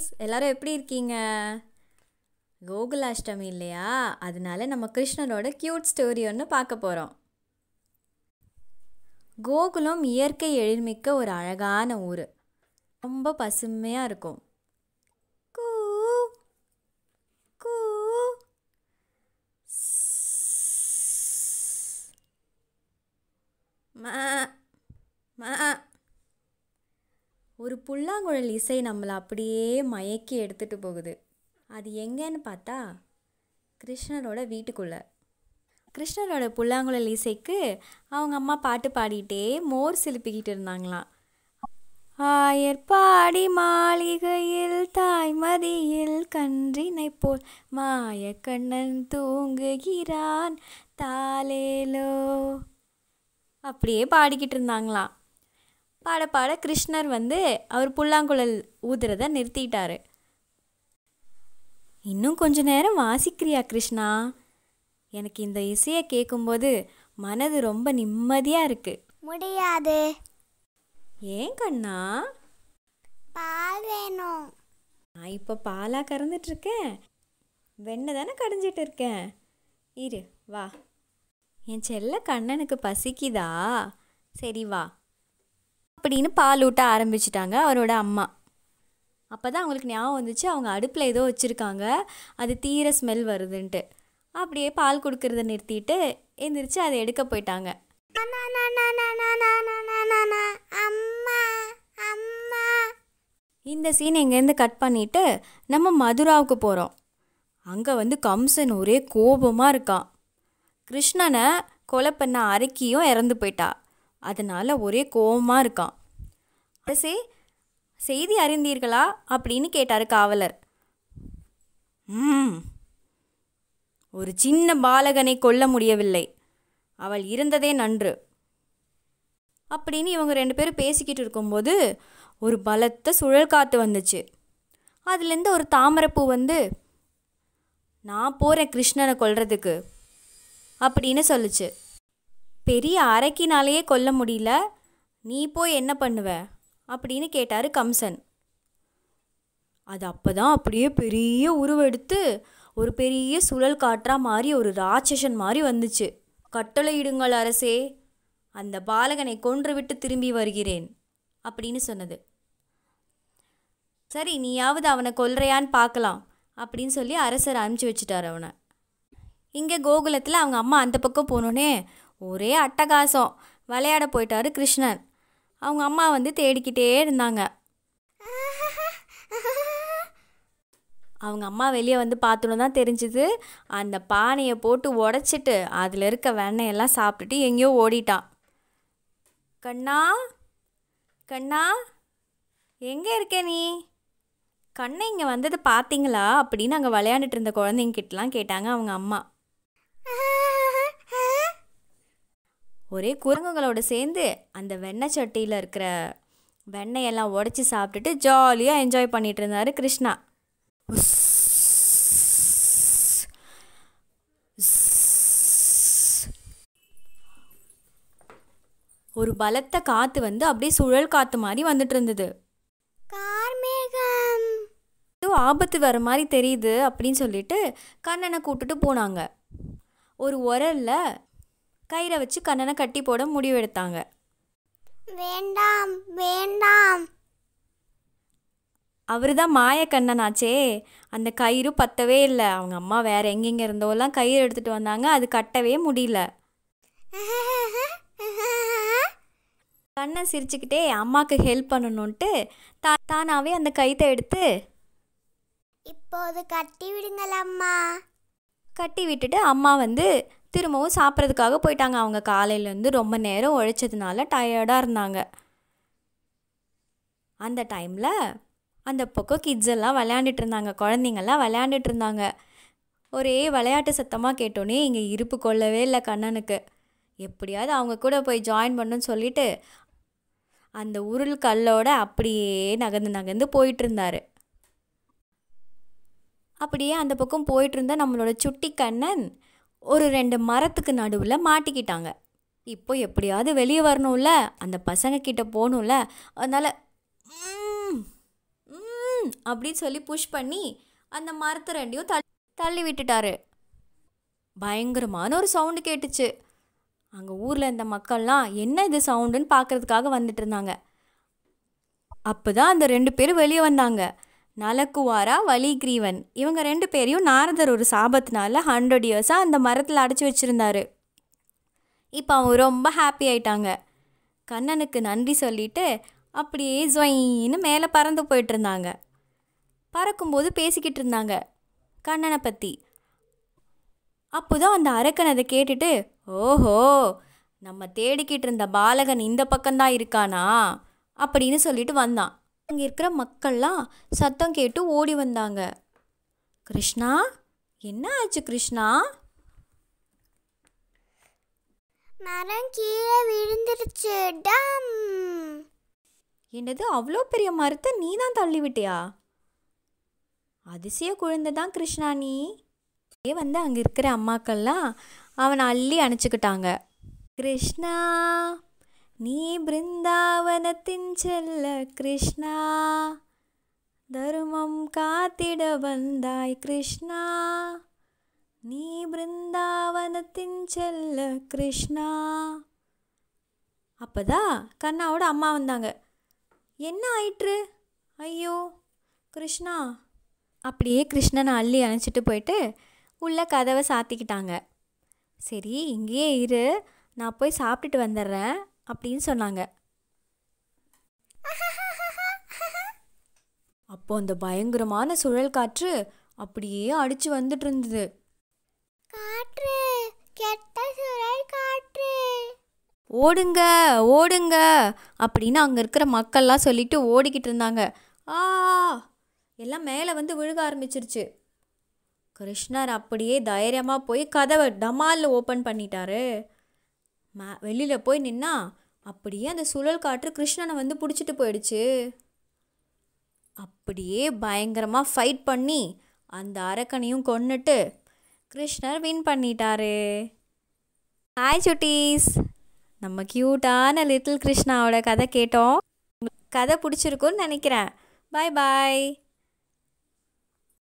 குட்டீஸ் எல்லோரும் எப்படி இருக்கீங்க கோகுலாஷ்டமி இல்லையா அதனால நம்ம கிருஷ்ணரோட க்யூட் ஸ்டோரி ஒன்று பார்க்க போகிறோம் கோகுலம் இயற்கை எழில்மிக்க ஒரு அழகான ஊர் ரொம்ப பசுமையாக இருக்கும் புல்லாங்குழல் இசை நம்மளை அப்படியே மயக்கி எடுத்துகிட்டு போகுது அது எங்கேன்னு பார்த்தா கிருஷ்ணரோட வீட்டுக்குள்ளே கிருஷ்ணரோட புல்லாங்குழல் இசைக்கு அவங்க அம்மா பாட்டு பாடிட்டே மோர் சிலுப்பிக்கிட்டு இருந்தாங்களாம் பாடி மாளிகையில் தாய்மதியில் கன்றினை போல் மாயக்கண்ணன் தூங்குகிறான் தாலேலோ அப்படியே பாடிக்கிட்டு இருந்தாங்களாம் பாட பாட கிருஷ்ணர் வந்து அவர் புல்லாங்குழல் ஊதுறத நிறுத்திட்டாரு இன்னும் கொஞ்ச நேரம் வாசிக்கிறியா கிருஷ்ணா எனக்கு இந்த இசையை கேட்கும்போது மனது ரொம்ப நிம்மதியாக இருக்கு முடியாது ஏன் கண்ணா பால் வேணும் நான் இப்போ பாலாக கறந்துட்டு இருக்கேன் வெண்ணெய் தானே கடைஞ்சிட்டு இருக்கேன் இரு வா என் செல்ல கண்ணனுக்கு பசிக்குதா சரி வா அப்படின்னு பால் ஊட்ட ஆரம்பிச்சிட்டாங்க அவரோட அம்மா அப்போ தான் அவங்களுக்கு ஞாபகம் வந்துச்சு அவங்க அடுப்பில் ஏதோ வச்சுருக்காங்க அது தீர ஸ்மெல் வருதுன்ட்டு அப்படியே பால் கொடுக்கறத நிறுத்திட்டு எந்திரிச்சு அதை எடுக்க போயிட்டாங்க இந்த சீன் எங்கேருந்து கட் பண்ணிவிட்டு நம்ம மதுராவுக்கு போகிறோம் அங்கே வந்து கம்சன் ஒரே கோபமாக இருக்கான் கிருஷ்ணனை கொலை பண்ண அரைக்கியும் இறந்து போயிட்டா அதனால் ஒரே கோபமாக இருக்கான் அரசே செய்தி அறிந்தீர்களா அப்படின்னு கேட்டார் காவலர் ம் ஒரு சின்ன பாலகனை கொல்ல முடியவில்லை அவள் இருந்ததே நன்று அப்படின்னு இவங்க ரெண்டு பேரும் பேசிக்கிட்டு இருக்கும்போது ஒரு பலத்த சுழல் காற்று வந்துச்சு அதுலேருந்து ஒரு தாமரைப்பூ வந்து நான் போகிறேன் கிருஷ்ணனை கொல்றதுக்கு அப்படின்னு சொல்லுச்சு பெரிய அரைக்கினாலேயே கொல்ல முடியல நீ போய் என்ன பண்ணுவ அப்படின்னு கேட்டார் கம்சன் அது அப்போ தான் அப்படியே பெரிய உருவெடுத்து ஒரு பெரிய சுழல் காற்றாக மாறி ஒரு ராட்சசன் மாதிரி வந்துச்சு கட்டளையிடுங்கள் அரசே அந்த பாலகனை கொன்று விட்டு திரும்பி வருகிறேன் அப்படின்னு சொன்னது சரி நீயாவது அவனை கொல்றையான்னு பார்க்கலாம் அப்படின்னு சொல்லி அரசர் அனுப்பிச்சி வச்சுட்டார் அவனை இங்கே கோகுலத்தில் அவங்க அம்மா அந்த பக்கம் போனோடனே ஒரே அட்டகாசம் விளையாட போயிட்டாரு கிருஷ்ணன் அவங்க அம்மா வந்து தேடிக்கிட்டே இருந்தாங்க அவங்க அம்மா வெளியே வந்து பார்த்தோன்னு தான் தெரிஞ்சுது அந்த பானையை போட்டு உடச்சிட்டு அதில் இருக்க வெண்ணையெல்லாம் சாப்பிட்டுட்டு எங்கேயோ ஓடிட்டான் கண்ணா கண்ணா எங்கே இருக்க நீ கண்ணை இங்கே வந்தது பார்த்தீங்களா அப்படின்னு அங்கே விளையாண்டுட்டு இருந்த குழந்தைங்கிட்டலாம் கேட்டாங்க அவங்க அம்மா ஒரே குரங்குங்களோட சேர்ந்து அந்த வெண்ணெய் சட்டியில் இருக்கிற வெண்ணெயெல்லாம் உடச்சி சாப்பிட்டுட்டு ஜாலியாக என்ஜாய் பண்ணிகிட்டு இருந்தார் கிருஷ்ணா ஒரு பலத்த காத்து வந்து அப்படியே சுழல் காத்து மாதிரி வந்துட்டு இருந்தது ஏதோ ஆபத்து வர மாதிரி தெரியுது அப்படின்னு சொல்லிட்டு கண்ணனை கூப்பிட்டுட்டு போனாங்க ஒரு உரல்ல கயிறை வச்சு கண்ணனை கட்டி போட முடிவெடுத்தாங்க வேண்டாம் வேண்டாம் அவர் தான் கண்ணனாச்சே அந்த கயிறு பத்தவே இல்லை அவங்க அம்மா வேற எங்கெங்கே இருந்தோலாம் கயிறு எடுத்துகிட்டு வந்தாங்க அது கட்டவே முடியல கண்ணன் சிரிச்சுக்கிட்டே அம்மாவுக்கு ஹெல்ப் பண்ணணுன்ட்டு தா தானாவே அந்த கயிறை எடுத்து இப்போது கட்டி விடுங்கள் அம்மா கட்டி விட்டுட்டு அம்மா வந்து திரும்பவும் சாப்பிட்றதுக்காக போயிட்டாங்க அவங்க காலையிலேருந்து ரொம்ப நேரம் உழைச்சதுனால டயர்டாக இருந்தாங்க அந்த டைமில் அந்த பக்கம் கிட்ஸ் எல்லாம் விளையாண்டுட்டு இருந்தாங்க குழந்தைங்கள்லாம் விளையாண்டுட்டு இருந்தாங்க ஒரே விளையாட்டு சத்தமாக கேட்டோன்னே இங்கே இருப்பு கொள்ளவே இல்லை கண்ணனுக்கு எப்படியாவது அவங்க கூட போய் ஜாயின் பண்ணுன்னு சொல்லிட்டு அந்த உருள் கல்லோட அப்படியே நகர்ந்து நகர்ந்து போயிட்டுருந்தார் அப்படியே அந்த பக்கம் போயிட்டு இருந்தால் நம்மளோட சுட்டி கண்ணன் ஒரு ரெண்டு மரத்துக்கு நடுவில் மாட்டிக்கிட்டாங்க இப்போ எப்படியாவது வெளியே வரணும்ல அந்த பசங்க கிட்ட போகணும்ல அதனால் அப்படின்னு சொல்லி புஷ் பண்ணி அந்த மரத்தை ரெண்டையும் தள்ளி தள்ளி விட்டுட்டாரு பயங்கரமான ஒரு சவுண்டு கேட்டுச்சு அங்கே ஊரில் இருந்த மக்கள்லாம் என்ன இது சவுண்டுன்னு பார்க்குறதுக்காக வந்துட்டு இருந்தாங்க அப்போ தான் அந்த ரெண்டு பேரும் வெளியே வந்தாங்க நலக்குவாரா வலிகிரீவன் இவங்க ரெண்டு பேரையும் நாரதர் ஒரு சாபத்தினால ஹண்ட்ரட் இயர்ஸாக அந்த மரத்தில் அடைச்சி வச்சுருந்தாரு இப்போ அவங்க ரொம்ப ஹாப்பி ஆயிட்டாங்க கண்ணனுக்கு நன்றி சொல்லிட்டு அப்படியே ஜொயின்னு மேலே பறந்து போயிட்டுருந்தாங்க பறக்கும்போது பேசிக்கிட்டு இருந்தாங்க கண்ணனை பற்றி அப்போதான் அந்த அரக்கன் அதை கேட்டுட்டு ஓஹோ நம்ம தேடிக்கிட்டு இருந்த பாலகன் இந்த பக்கம்தான் இருக்கானா அப்படின்னு சொல்லிட்டு வந்தான் அங்கே இருக்கிற மக்கள்லாம் சத்தம் கேட்டு ஓடி வந்தாங்க கிருஷ்ணா என்ன ஆச்சு கிருஷ்ணா மரம் கீழே விழுந்துருச்சு என்னது அவ்வளோ பெரிய மரத்தை நீ தான் தள்ளி விட்டியா அதிசய குழந்தை தான் கிருஷ்ணா நீ ஏ வந்து அங்கே இருக்கிற அம்மாக்கள்லாம் அவனை அள்ளி அணைச்சிக்கிட்டாங்க கிருஷ்ணா நீ பிருந்தாவனத்தின் செல்ல கிருஷ்ணா தருமம் காத்திட வந்தாய் கிருஷ்ணா நீ பிருந்தாவனத்தின் செல்ல கிருஷ்ணா அப்போதான் கண்ணாவோட அம்மா வந்தாங்க என்ன ஆயிற்று ஐயோ கிருஷ்ணா அப்படியே கிருஷ்ணனை அள்ளி அணைச்சிட்டு போயிட்டு உள்ள கதவை சாத்திக்கிட்டாங்க சரி இங்கேயே இரு நான் போய் சாப்பிட்டுட்டு வந்துடுறேன் அப்படின்னு சொன்னாங்க அப்போ அந்த பயங்கரமான சுழல் காற்று அப்படியே அடிச்சு வந்துட்டு இருந்தது காற்று கெட்ட சுழல் காற்று ஓடுங்க ஓடுங்க அப்படின்னு அங்கே இருக்கிற மக்கள்லாம் சொல்லிட்டு ஓடிக்கிட்டு இருந்தாங்க ஆ எல்லாம் மேலே வந்து விழுக ஆரம்பிச்சிருச்சு கிருஷ்ணர் அப்படியே தைரியமாக போய் கதவை டமாலில் ஓப்பன் பண்ணிட்டாரு வெளியில் போய் நின்னா அப்படியே அந்த சுழல் காற்று கிருஷ்ணனை வந்து பிடிச்சிட்டு போயிடுச்சு அப்படியே பயங்கரமாக ஃபைட் பண்ணி அந்த அரக்கனையும் கொண்டுட்டு கிருஷ்ணர் வின் பண்ணிட்டாரு ஹாய் சுட்டீஸ் நம்ம க்யூட்டான லிட்டில் கிருஷ்ணாவோட கதை கேட்டோம் கதை பிடிச்சிருக்குன்னு நினைக்கிறேன் பாய் பாய்